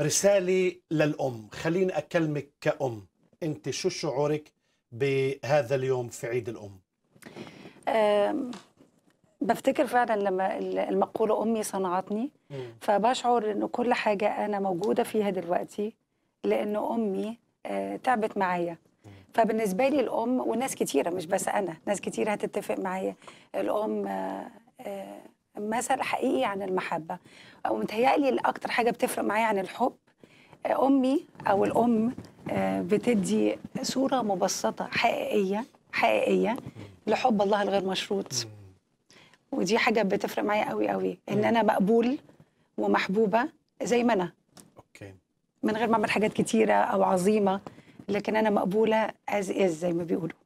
رسالة للأم خليني أكلمك كأم أنت شو شعورك بهذا اليوم في عيد الأم؟ أم بفتكر فعلا لما المقولة أمي صنعتني فبشعر أنه كل حاجة أنا موجودة فيها دلوقتي لأن أمي آه، تعبت معايا فبالنسبة لي الأم وناس كتيرة مش بس أنا ناس كتيرة هتتفق معايا الأم آه، آه، مثل حقيقي عن المحبه ومتهيألي اكتر حاجه بتفرق معايا عن الحب آه، امي او الام آه، بتدي صوره مبسطه حقيقيه حقيقيه لحب الله الغير مشروط ودي حاجه بتفرق معايا قوي قوي ان انا مقبول ومحبوبه زي ما انا اوكي من غير ما اعمل حاجات كتيره او عظيمه لكن انا مقبوله از از زي ما بيقولوا